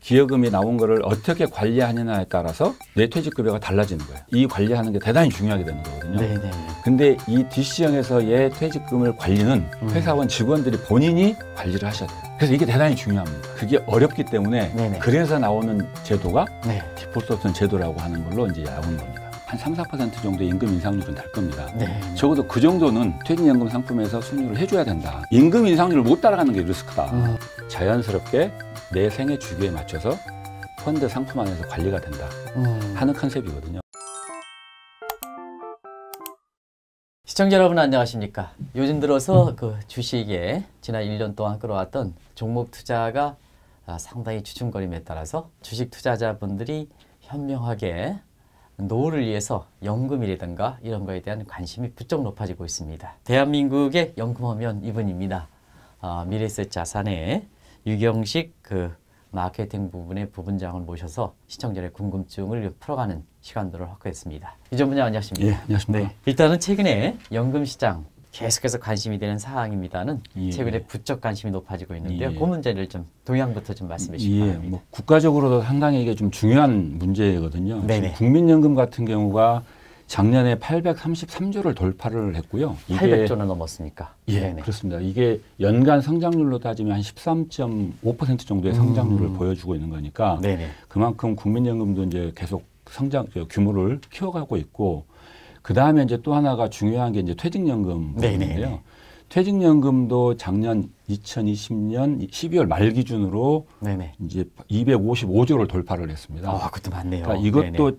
기여금이 나온 거를 어떻게 관리하느냐에 따라서 뇌퇴직급여가 달라지는 거예요. 이 관리하는 게 대단히 중요하게 되는 거거든요. 네네. 네, 네. 근데 이 DC형에서의 퇴직금을 관리는 음. 회사원 직원들이 본인이 관리를 하셔야 돼요. 그래서 이게 대단히 중요합니다. 그게 어렵기 때문에 네네. 네. 그래서 나오는 제도가 네. 디폴트 옵션 제도라고 하는 걸로 이제 나온 겁니다. 한 3, 4% 정도 임금 인상률은 날 겁니다. 네. 적어도 그 정도는 퇴직연금 상품에서 승준을 해줘야 된다. 임금 인상률을 못 따라가는 게 리스크다. 음. 자연스럽게 내 생애 주기에 맞춰서 펀드 상품 안에서 관리가 된다 음. 하는 컨셉이거든요. 시청자 여러분 안녕하십니까. 요즘 들어서 그 주식에 지난 1년 동안 끌어왔던 종목 투자가 아, 상당히 주춤거림에 따라서 주식 투자자분들이 현명하게 노후를 위해서 연금이라든가 이런 거에 대한 관심이 부쩍 높아지고 있습니다. 대한민국의 연금하면 이분입니다. 아, 미래세 자산의 유경식 그 마케팅 부분의 부분장을 모셔서 시청자의 궁금증을 풀어가는 시간들을 확보했습니다. 유전분야 안녕하십니까? 예, 안녕하십니까? 네, 일단은 최근에 연금시장 계속해서 관심이 되는 사항입니다는 예. 최근에 부쩍 관심이 높아지고 있는데요. 예. 그 문제를 좀 동향부터 좀 말씀해 주시기 예, 바랍니다. 뭐 국가적으로도 상당히 이게 좀 중요한 문제거든요. 국민연금 같은 경우가 작년에 833조를 돌파를 했고요. 800조는 넘었으니까. 예, 네네. 그렇습니다. 이게 연간 성장률로 따지면 한 13.5% 정도의 성장률을 음. 보여주고 있는 거니까 네네. 그만큼 국민연금도 이제 계속 성장 규모를 키워가고 있고 그 다음에 이제 또 하나가 중요한 게 이제 퇴직연금 부분인데요. 퇴직연금도 작년 2020년 12월 말 기준으로 네네. 이제 255조를 돌파를 했습니다. 아, 그것도 많네요. 그러니까 이것도 네네.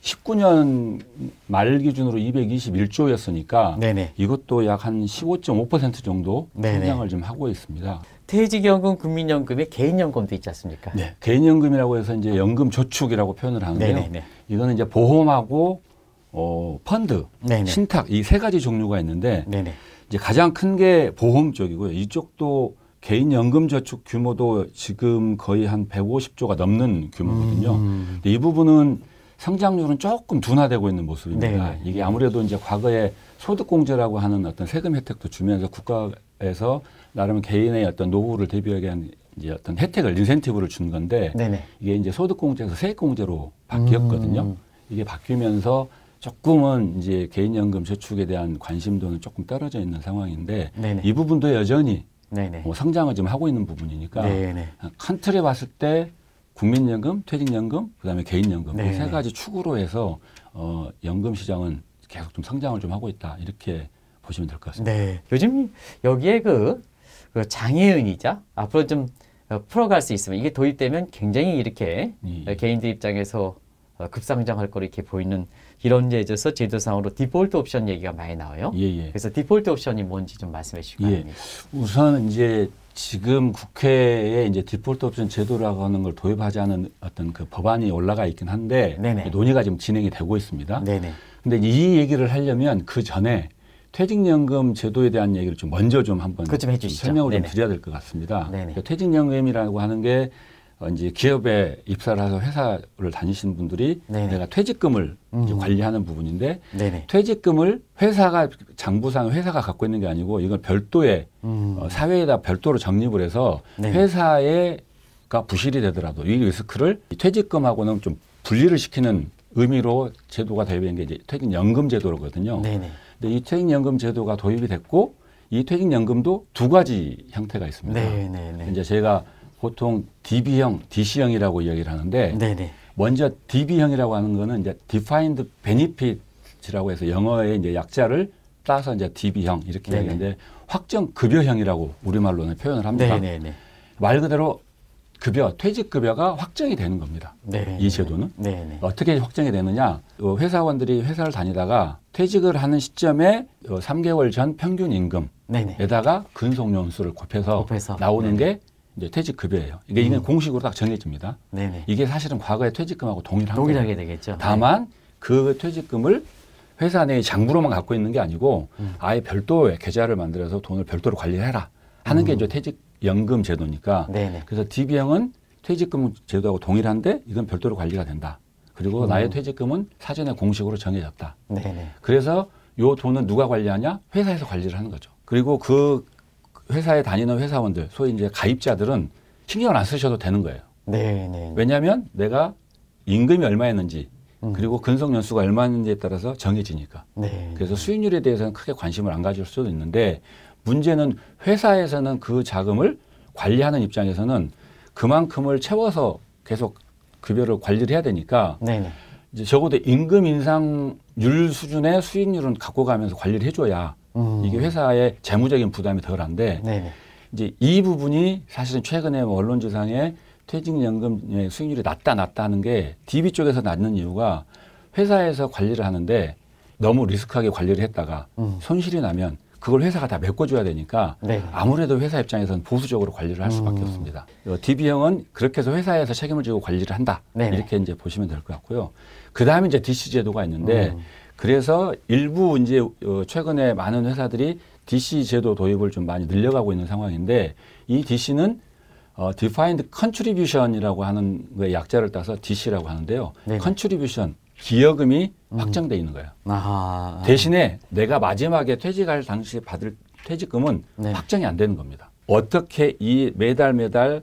19년 말 기준으로 221조였으니까 네네. 이것도 약 한 15.5% 정도 성장을 좀 하고 있습니다. 퇴직연금, 국민연금에 개인연금도 있지 않습니까? 네. 개인연금이라고 해서 이제 연금 저축이라고 표현을 하는데요. 네네. 네. 이거는 이제 보험하고 어, 펀드, 네네. 신탁 이 세 가지 종류가 있는데 이제 가장 큰 게 보험 쪽이고요. 이쪽도 개인연금 저축 규모도 지금 거의 한 150조가 넘는 규모거든요. 음. 근데 이 부분은 성장률은 조금 둔화되고 있는 모습입니다. 네 이게 아무래도 이제 과거에 소득공제라고 하는 어떤 세금 혜택도 주면서 국가에서 나름 개인의 어떤 노후를 대비하게 한 이제 어떤 혜택을 인센티브를 준 건데 네네. 이게 이제 소득공제에서 세액공제로 바뀌었거든요. 음. 이게 바뀌면서 조금은 이제 개인연금 저축에 대한 관심도는 조금 떨어져 있는 상황인데 네네. 이 부분도 여전히 뭐 성장을 지금 하고 있는 부분이니까 칸 틀에 봤을 때 국민연금, 퇴직연금, 그다음에 개인연금 네. 이세 가지 축으로 해서 어, 연금 시장은 계속 좀 성장을 좀 하고 있다 이렇게 보시면 될 것 같습니다. 네, 요즘 여기에 그, 그 장애인이자 앞으로 좀 풀어갈 수 있으면 이게 도입되면 굉장히 이렇게 예. 개인들 입장에서 급상장할 거로 이렇게 보이는 이런 제서 제도상으로 디폴트 옵션 얘기가 많이 나와요. 예, 예. 그래서 디폴트 옵션이 뭔지 좀 말씀해 주시기 바랍 예. 우선 이제 지금 국회에 이제 디폴트 옵션 제도라고 하는 걸도입하지 않은 어떤 그 법안이 올라가 있긴 한데 네네. 논의가 지금 진행이 되고 있습니다. 네네. 근데 이 얘기를 하려면 그 전에 퇴직연금 제도에 대한 얘기를 좀 먼저 좀 한번 좀 설명을 좀 드려야 될 것 같습니다. 그러니까 퇴직연금이라고 하는 게 어, 이제 기업에 입사를 해서 회사를 다니신 분들이 네네. 내가 퇴직금을 음. 관리하는 부분인데 네네. 퇴직금을 회사가 장부상 회사가 갖고 있는 게 아니고 이건 별도의 음. 어, 사회에다 별도로 적립을 해서 네네. 회사에가 부실이 되더라도 이 리스크를 퇴직금하고는 좀 분리를 시키는 의미로 제도가 도입된 게 이제 퇴직연금 제도거든요. 네네. 근데 이 퇴직연금 제도가 도입이 됐고 이 퇴직연금도 두 가지 형태가 있습니다. 네네 네, 네. 이제 제가 보통 DB형, DC형이라고 이야기를 하는데 네네. 먼저 DB형이라고 하는 거는 이제 Defined Benefit이라고 해서 영어의 이제 약자를 따서 이제 DB형 이렇게 네 얘기하는데 확정 급여형이라고 우리말로는 표현을 합니다. 네네. 말 그대로 급여, 퇴직급여가 확정이 되는 겁니다. 네네. 이 제도는. 네네. 어떻게 확정이 되느냐. 어, 회사원들이 회사를 다니다가 퇴직을 하는 시점에 3개월 어, 전 평균 임금에다가 근속연수를 곱해서, 곱해서. 나오는 네네. 게 이제 퇴직급여예요. 그러니까 이게 음. 공식으로 딱 정해집니다. 네네. 이게 사실은 과거의 퇴직금하고 동일한 동일하게 거예요. 되겠죠. 다만 네. 그 퇴직금을 회사 내 장부로만 갖고 있는 게 아니고 음. 아예 별도의 계좌를 만들어서 돈을 별도로 관리해라 하는 음. 게 이제 퇴직연금 제도니까. 네네. 그래서 DB형은 퇴직금 제도하고 동일한데 이건 별도로 관리가 된다. 그리고 음. 나의 퇴직금은 사전에 공식으로 정해졌다. 네네. 그래서 요 돈은 누가 관리하냐? 회사에서 관리를 하는 거죠. 그리고 그 회사에 다니는 회사원들, 소위 이제 가입자들은 신경을 안 쓰셔도 되는 거예요. 네, 네, 네. 왜냐하면 내가 임금이 얼마였는지 음. 그리고 근속 연수가 얼마였는지에 따라서 정해지니까. 네. 그래서 수익률에 대해서는 크게 관심을 안 가질 수도 있는데 문제는 회사에서는 그 자금을 관리하는 입장에서는 그만큼을 채워서 계속 급여를 관리를 해야 되니까 네, 네. 이제 적어도 임금 인상률 수준의 수익률은 갖고 가면서 관리를 해줘야 음. 이게 회사의 재무적인 부담이 덜한데 네 이제 이 부분이 사실은 최근에 뭐 언론지상에 퇴직연금 의 예, 수익률이 낮다 낮다 하는 게 DB 쪽에서 낮는 이유가 회사에서 관리를 하는데 너무 리스크하게 관리를 했다가 음. 손실이 나면 그걸 회사가 다 메꿔줘야 되니까 네. 아무래도 회사 입장에서는 보수적으로 관리를 할 수밖에 음. 없습니다. DB형은 그렇게 해서 회사에서 책임을 지고 관리를 한다. 네 이렇게 이제 보시면 될 것 같고요. 그 다음에 이제 DC 제도가 있는데 음. 그래서 일부 이제 어, 최근에 많은 회사들이 DC 제도 도입을 좀 많이 늘려가고 있는 상황인데 이 DC는 어, defined contribution이라고 하는 그 약자를 따서 DC라고 하는데요. 네. contribution 기여금이 음. 확정돼 있는 거예요. 아하. 대신에 내가 마지막에 퇴직할 당시에 받을 퇴직금은 네. 확정이 안 되는 겁니다. 어떻게 이 매달 매달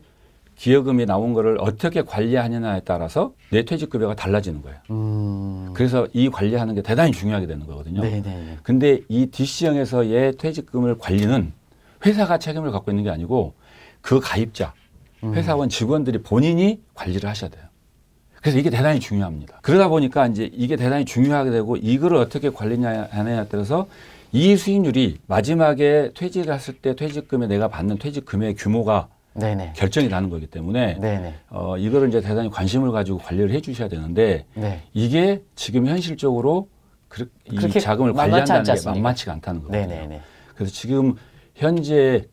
기여금이 나온 거를 어떻게 관리하느냐에 따라서 내 퇴직급여가 달라지는 거예요. 음. 그래서 이 관리하는 게 대단히 중요하게 되는 거거든요. 네네. 네, 네. 근데 이 DC형에서의 퇴직금을 관리는 회사가 책임을 갖고 있는 게 아니고 그 가입자, 음. 회사원 직원들이 본인이 관리를 하셔야 돼요. 그래서 이게 대단히 중요합니다. 그러다 보니까 이제 이게 대단히 중요하게 되고 이거를 어떻게 관리하느냐에 따라서 이 수익률이 마지막에 퇴직했을 때 퇴직금에 내가 받는 퇴직금의 규모가 네네. 결정이 나는 거기 때문에 네네. 어, 이거를 이제 대단히 관심을 가지고 관리를 해주셔야 되는데 네. 이게 지금 현실적으로 그, 이 자금을 관리한다는 게 만만치가 않다는 거거든요. 그래서 지금 현재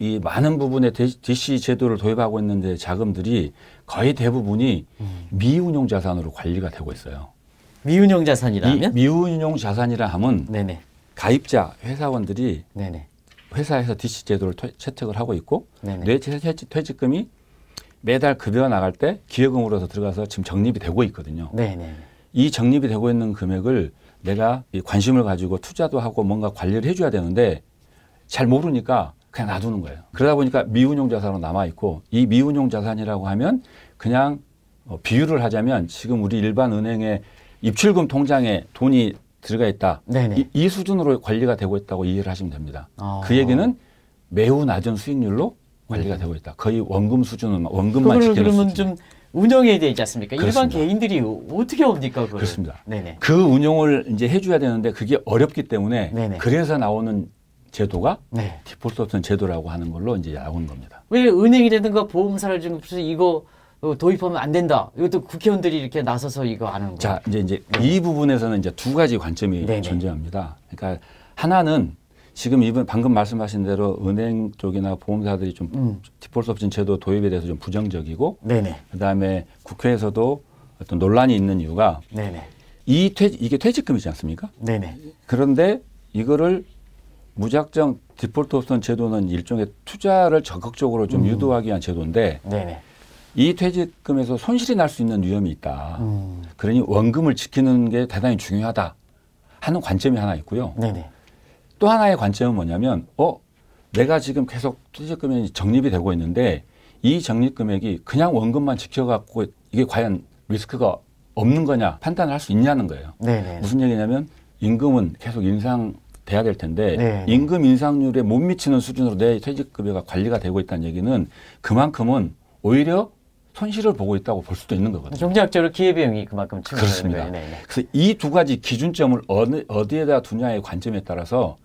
이 많은 부분의 DC 제도를 도입하고 있는데 자금들이 거의 대부분이 음. 미운용 자산으로 관리가 되고 있어요. 미운용 자산이라면? 미운용 자산이라 함은 네네. 가입자 회사원들이 네네. 회사에서 DC 제도를 퇴, 채택을 하고 있고 뇌퇴직금이 매달 급여 나갈 때 기여금으로서 들어가서 지금 적립이 되고 있거든요. 네네. 이 적립이 되고 있는 금액을 내가 관심을 가지고 투자도 하고 뭔가 관리를 해줘야 되는데 잘 모르니까 그냥 놔두는 거예요. 그러다 보니까 미운용 자산으로 남아 있고 이 미운용 자산이라고 하면 그냥 어, 비유를 하자면 지금 우리 일반 은행의 입출금 통장에 돈이 들어가 있다. 이, 이, 수준으로 관리가 되고 있다고 이해를 하시면 됩니다. 아. 그 얘기는 매우 낮은 수익률로 관리가 음. 되고 있다. 거의 원금 수준은 원금만 지키는 그러면 좀 운영해야 되지 않습니까? 그렇습니다. 일반 개인들이 어떻게 옵니까? 그걸? 그렇습니다. 네네. 그 운영을 이제 해줘야 되는데 그게 어렵기 때문에 네네. 그래서 나오는 제도가 네. 디폴트 옵션 제도라고 하는 걸로 이제 나온 겁니다. 왜 은행이라든가 보험사를 지금 이거 어, 도입하면 안 된다. 이것도 국회의원들이 이렇게 나서서 이거 하는 거예 자, 이제 이제 네. 이 부분에서는 이제 두 가지 관점이 네네. 네. 존재합니다. 그러니까 하나는 지금 이분 방금 말씀하신 대로 은행 쪽이나 보험사들이 좀 음. 디폴트 옵션 제도 도입에 대해서 좀 부정적이고 네네. 네. 그다음에 국회에서도 어떤 논란이 있는 이유가 네네. 네. 이 퇴, 이게 퇴직금이지 않습니까? 네네. 그런데 이거를 무작정 디폴트 옵션 제도는 일종의 투자를 적극적으로 좀 음. 유도하기 위한 제도인데 네네. 이 퇴직금에서 손실이 날 수 있는 위험이 있다. 음. 그러니 원금을 지키는 게 대단히 중요하다 하는 관점이 하나 있고요. 네네. 또 하나의 관점은 뭐냐면 어 내가 지금 계속 퇴직금이 적립이 되고 있는데 이 적립금액이 그냥 원금만 지켜갖고 이게 과연 리스크가 없는 거냐 판단을 할 수 있냐는 거예요. 네네. 무슨 얘기냐면 임금은 계속 인상 돼야 될 텐데 네네. 임금 인상률에 못 미치는 수준으로 내 퇴직급여가 관리가 되고 있다는 얘기는 그만큼은 오히려 손실을 보고 있다고 볼 수도 있는 거거든요. 경제학적으로 기회비용이 그만큼 증가되는 거예요. 네, 네, 네. 그래서 이 두 가지 기준점을 어느, 어디에다 두냐의 관점에 따라서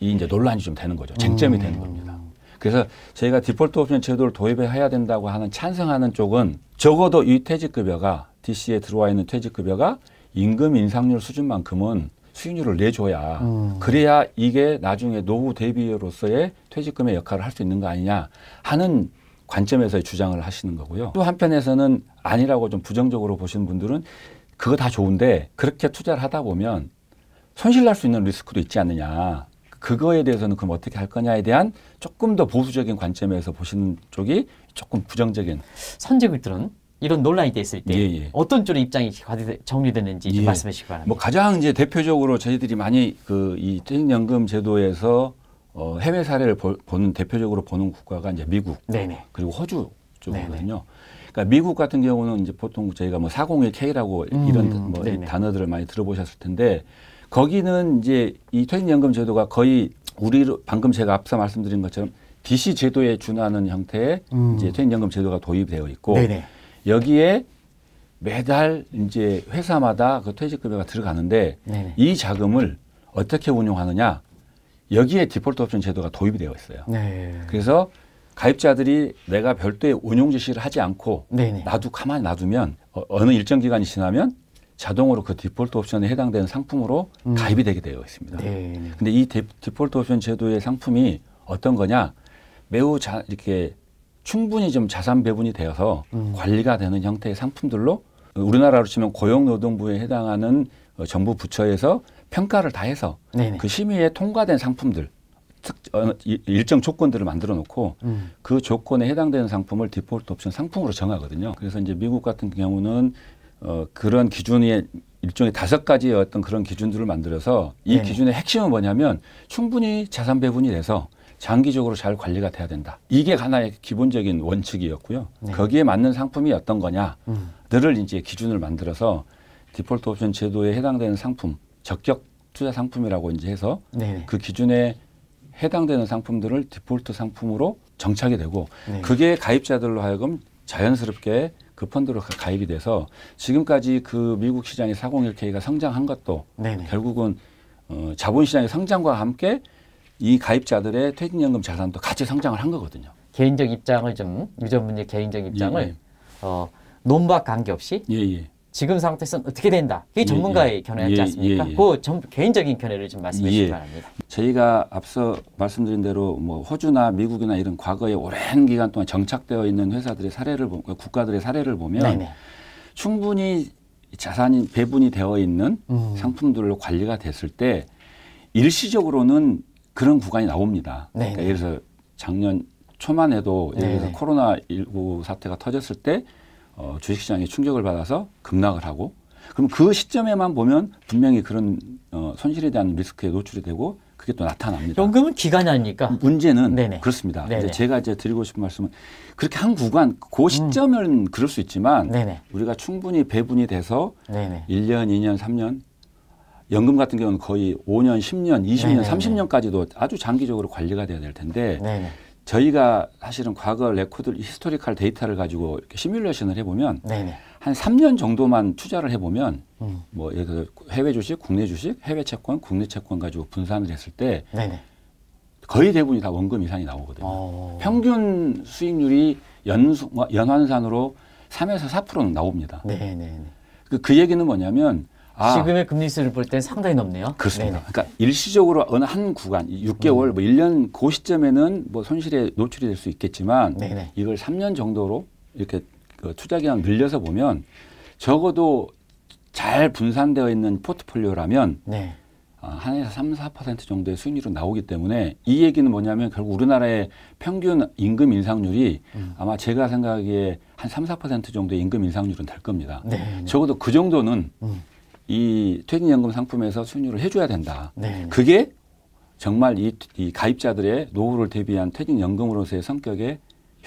이 이제 논란이 좀 되는 거죠. 쟁점이 음. 되는 겁니다. 그래서 저희가 디폴트 옵션 제도를 도입해야 된다고 하는 찬성하는 쪽은 적어도 이 퇴직급여가 DC에 들어와 있는 퇴직급여가 임금 인상률 수준만큼은 수익률을 내줘야 음. 그래야 이게 나중에 노후 대비로서의 퇴직금의 역할을 할 수 있는 거 아니냐 하는 관점에서의 주장을 하시는 거고요. 또 한편에서는 아니라고 좀 부정적으로 보시는 분들은 그거 다 좋은데 그렇게 투자를 하다 보면 손실 날 수 있는 리스크도 있지 않느냐. 그거에 대해서는 그럼 어떻게 할 거냐에 대한 조금 더 보수적인 관점에서 보시는 쪽이 조금 부정적인. 선제국들은 이런 논란이 됐을 때 예, 예. 어떤 쪽의 입장이 정리되는지 예. 말씀해 주시기 바랍니다. 뭐 가장 이제 대표적으로 저희들이 많이 그 이 퇴직연금 제도에서 어, 해외 사례를 보, 는 대표적으로 보는 국가가 이제 미국 네네. 그리고 호주 쪽이거든요. 그러니까 미국 같은 경우는 이제 보통 저희가 뭐 401k라고 음, 이런 뭐 단어들을 많이 들어보셨을 텐데 거기는 이제 이 퇴직연금 제도가 거의 우리 방금 제가 앞서 말씀드린 것처럼 DC 제도에 준하는 형태의 음. 이제 퇴직연금 제도가 도입되어 있고 네네. 여기에 매달 이제 회사마다 그 퇴직급여가 들어가는데 네네. 이 자금을 어떻게 운용하느냐 여기에 디폴트 옵션 제도가 도입이 되어 있어요. 네. 그래서 가입자들이 내가 별도의 운용 지시를 하지 않고 네네. 놔두 가만히 놔두면 어, 느 일정 기간이 지나면 자동으로 그 디폴트 옵션에 해당되는 상품으로 음. 가입이 되게 되어 있습니다. 네 근데 이 디, 디폴트 옵션 제도의 상품이 어떤 거냐? 매우 자, 이렇게 충분히 좀 자산 배분이 되어서 음. 관리가 되는 형태의 상품들로 우리나라로 치면 고용노동부에 해당하는 어, 정부 부처에서 평가를 다 해서 네네. 그 심의에 통과된 상품들 특, 어, 일정 조건들을 만들어 놓고 음. 그 조건에 해당되는 상품을 디폴트 옵션 상품으로 정하거든요. 그래서 이제 미국 같은 경우는 어, 그런 기준의 일종의 다섯 가지의 어떤 그런 기준들을 만들어서 이네 기준의 핵심은 뭐냐면 충분히 자산 배분이 돼서 장기적으로 잘 관리가 돼야 된다. 이게 하나의 기본적인 원칙이었고요. 네. 거기에 맞는 상품이 어떤 거냐들을 음. 이제 기준을 만들어서 디폴트 옵션 제도에 해당되는 상품 적격 투자 상품이라고 이제 해서 네네. 그 기준에 해당되는 상품들을 디폴트 상품으로 정착이 되고 네. 그게 가입자들로 하여금 자연스럽게 그 펀드로 가입이 돼서 지금까지 그 미국 시장의 401k가 성장한 것도 네네. 결국은 어, 자본시장의 성장과 함께 이 가입자들의 퇴직연금 자산도 같이 성장을 한 거거든요. 개인적 입장을 좀유전문의 개인적 입장을 예, 예. 어, 논박 관계없이 예, 예. 지금 상태에서는 어떻게 된다. 이게 예, 전문가의 예, 견해였지 예, 않습니까? 예, 예, 그 전, 개인적인 견해를 좀 말씀해 주시기 예. 바랍니다. 저희가 앞서 말씀드린 대로 뭐 호주나 미국이나 이런 과거에 오랜 기간 동안 정착되어 있는 회사들의 사례를 국가들의 사례를 보면 네네. 충분히 자산이 배분이 되어 있는 음. 상품들로 관리가 됐을 때 일시적으로는 그런 구간이 나옵니다. 그러니까 예를 들어서 작년 초만 해도 예를 들어서 네. 코로나 19 사태가 터졌을 때 어, 주식시장에 충격을 받아서 급락을 하고 그럼 그 시점에만 보면 분명히 그런 어, 손실에 대한 리스크에 노출이 되고 그게 또 나타납니다. 연금은 기간이 아닙니까? 문제는 네네. 그렇습니다. 네네. 이제 제가 이제 드리고 싶은 말씀은 그렇게 한 구간 그 시점은 음. 그럴 수 있지만 네네. 우리가 충분히 배분이 돼서 네네. 1년, 2년, 3년 연금 같은 경우는 거의 5년, 10년, 20년, 네네. 30년까지도 아주 장기적으로 관리가 돼야 될 텐데 저희가 사실은 과거 레코드 히스토리컬 데이터를 가지고 이렇게 시뮬레이션을 해보면 네네. 한 3년 정도만 투자를 해보면 음. 뭐 예를 들어 해외 주식, 국내 주식, 해외 채권, 국내 채권 가지고 분산을 했을 때 네네. 거의 대부분이 다 원금 이상이 나오거든요. 오. 어. 평균 수익률이 연, 수 뭐 연환산으로 3에서 4%는 나옵니다. 네네 그, 그 얘기는 뭐냐면 아, 지금의 금리수를 볼 때 상당히 높네요. 그렇습니다. 네네. 그러니까 일시적으로 어느 한 구간, 6개월, 음. 뭐 1년 고그 시점에는 뭐 손실에 노출이 될 수 있겠지만 네네. 이걸 3년 정도로 이렇게 그 투자 기간 늘려서 보면 적어도 잘 분산되어 있는 포트폴리오라면 네. 한에서 3, 4% 정도의 수익률로 나오기 때문에 이 얘기는 뭐냐면 결국 우리나라의 평균 임금 인상률이 음. 아마 제가 생각하기에 한 3, 4% 정도의 임금 인상률은 될 겁니다. 네, 네. 적어도 그 정도는 음. 이 퇴직연금 상품에서 수익률을 해줘야 된다. 네. 그게 정말 이, 이 가입자들의 노후를 대비한 퇴직연금으로서의 성격에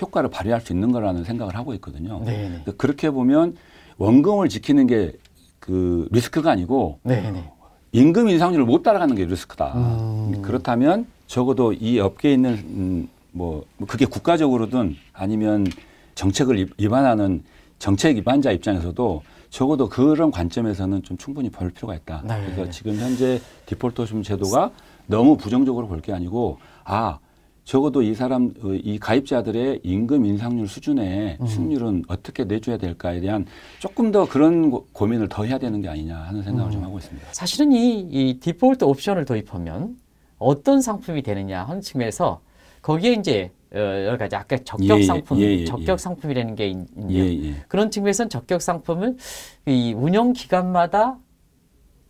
효과를 발휘할 수 있는 거라는 생각을 하고 있거든요. 네, 네. 그러니까 그렇게 보면 원금을 지키는 게 그 리스크가 아니고 네, 네 임금 인상률을 못 따라가는 게 리스크다. 음. 그렇다면 적어도 이 업계에 있는 음, 뭐, 뭐 그게 국가적으로든 아니면 정책을 입안하는 정책 입안자 입장에서도 적어도 그런 관점에서는 좀 충분히 볼 필요가 있다. 네. 그래서 지금 현재 디폴트 심 제도가 너무 부정적으로 볼 게 아니고 아 적어도 이 사람 어, 이 가입자들의 임금 인상률 수준의 수익률은 음. 어떻게 내줘야 될까에 대한 조금 더 그런 고, 고민을 더 해야 되는 게 아니냐 하는 생각을 음. 좀 하고 있습니다. 사실은 이, 이 디폴트 옵션을 도입하면 어떤 상품이 되느냐 하는 측면에서 거기에 이제 어, 여러 가지 아까 적격 예, 예, 상품 예, 예, 예, 적격 상품이라는 게 있는데요. 그런 측면에서는 적격 상품은 그 이 운영 기간마다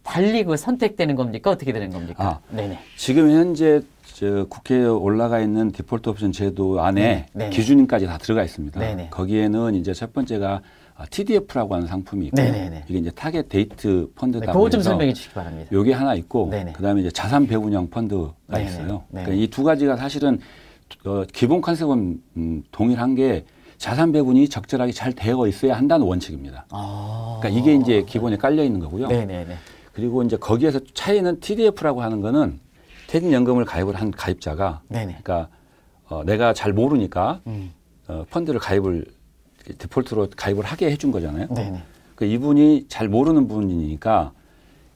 달리 그 선택되는 겁니까 어떻게 되는 겁니까? 아, 네네. 지금 현재 국회에 올라가 있는 디폴트 옵션 제도 안에 네 기준까지 다 들어가 있습니다. 네네. 거기에는 이제 첫 번째가 아, TDF라고 하는 상품이 있고 네네네. 이게 이제 타겟 데이트 펀드다 네, 그거 좀 설명해 주시기 바랍니다. 요게 하나 있고 네네. 그다음에 이제 자산 배분형 펀드가 있어요. 그러니까 이두 가지가 사실은 어, 기본 컨셉은 음, 동일한 게 자산 배분이 적절하게 잘 되어 있어야 한다는 원칙입니다. 아~ 그러니까 이게 이제 기본에 깔려 있는 거고요. 네네네. 그리고 이제 거기에서 차이는 TDF라고 하는 거는 퇴직연금을 가입을 한 가입자가 네네. 그러니까 어, 내가 잘 모르니까 음. 어, 펀드를 가입을 디폴트로 가입을 하게 해준 거잖아요. 네네. 그까 이분이 잘 모르는 분이니까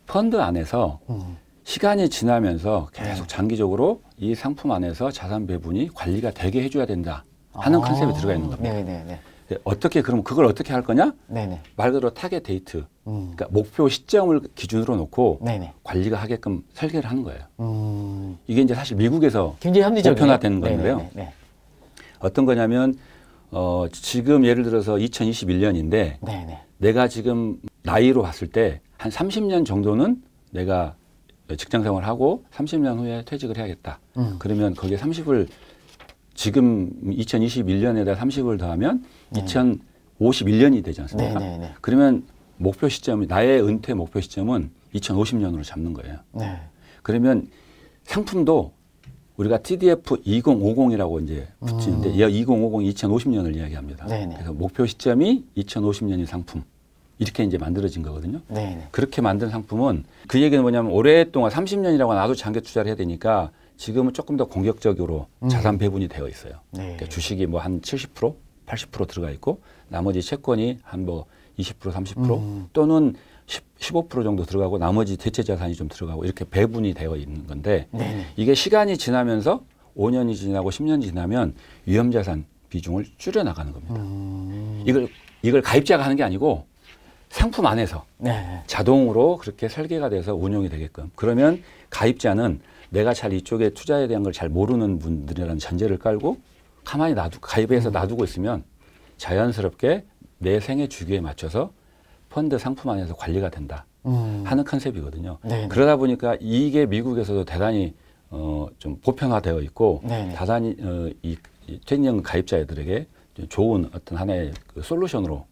펀드 안에서 음. 시간이 지나면서 계속 네. 장기적으로 이 상품 안에서 자산 배분이 관리가 되게 해줘야 된다 하는 아. 컨셉이 들어가 있는 겁니다. 네네네. 네, 네. 어떻게 그럼 그걸 어떻게 할 거냐? 네네. 말 그대로 타겟 데이트, 음. 그러니까 목표 시점을 기준으로 놓고 네네. 관리가 하게끔 설계를 하는 거예요. 음. 이게 이제 사실 미국에서 보편화되는 건데요. 어떤 거냐면 어, 지금 예를 들어서 2021년인데 네네. 내가 지금 나이로 봤을 때 한 30년 정도는 내가 직장 생활하고 30년 후에 퇴직을 해야겠다. 음. 그러면 거기에 30을 지금 2021년에다 30을 더하면 네. 2051년이 되지 않습니까? 네, 네, 네, 그러면 목표 시점이 나의 은퇴 목표 시점은 2050년으로 잡는 거예요. 네. 그러면 상품도 우리가 TDF 2050이라고 이제 붙이는데 음. 2050, 2050년을 이야기합니다. 네, 그래서 목표 시점이 2050년이 상품. 이렇게 이제 만들어진 거거든요. 네 그렇게 만든 상품은 그 얘기는 뭐냐면 오랫동안 30년이라고 나도 장기 투자를 해야 되니까 지금은 조금 더 공격적으로 음. 자산 배분이 되어 있어요. 네. 그러니까 주식이 뭐 한 70%, 80% 들어가 있고 나머지 채권이 한 뭐 20%, 30% 음. 또는 10, 15% 정도 들어가고 나머지 대체 자산이 좀 들어가고 이렇게 배분이 되어 있는 건데 네 이게 시간이 지나면서 5년이 지나고 10년이 지나면 위험 자산 비중을 줄여 나가는 겁니다. 음. 이걸 이걸 가입자가 하는 게 아니고 상품 안에서 네. 자동으로 그렇게 설계가 돼서 운영이 되게끔 그러면 가입자는 내가 잘 이쪽에 투자에 대한 걸 잘 모르는 분들이라는 전제를 깔고 가만히 놔두 가입해서 음. 놔두고 있으면 자연스럽게 내 생애 주기에 맞춰서 펀드 상품 안에서 관리가 된다 음. 하는 컨셉이거든요. 네네. 그러다 보니까 이게 미국에서도 대단히 어, 좀 보편화되어 있고 네네. 대단히 어, 이, 이퇴직 가입자들에게 좋은 어떤 하나의 그 솔루션으로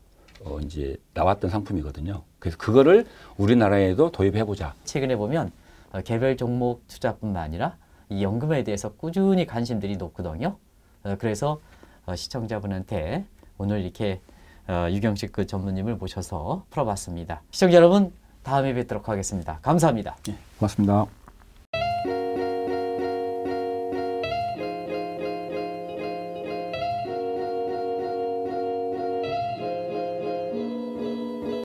어 이제 나왔던 상품이거든요. 그래서 그거를 우리나라에도 도입해 보자. 최근에 보면 어, 개별 종목 투자뿐만 아니라 이 연금에 대해서 꾸준히 관심들이 높거든요. 어, 그래서 어, 시청자분한테 오늘 이렇게 유경식 그전문님을 모셔서 풀어봤습니다. 시청자 여러분 다음에 뵙도록 하겠습니다. 감사합니다. 네, 고맙습니다.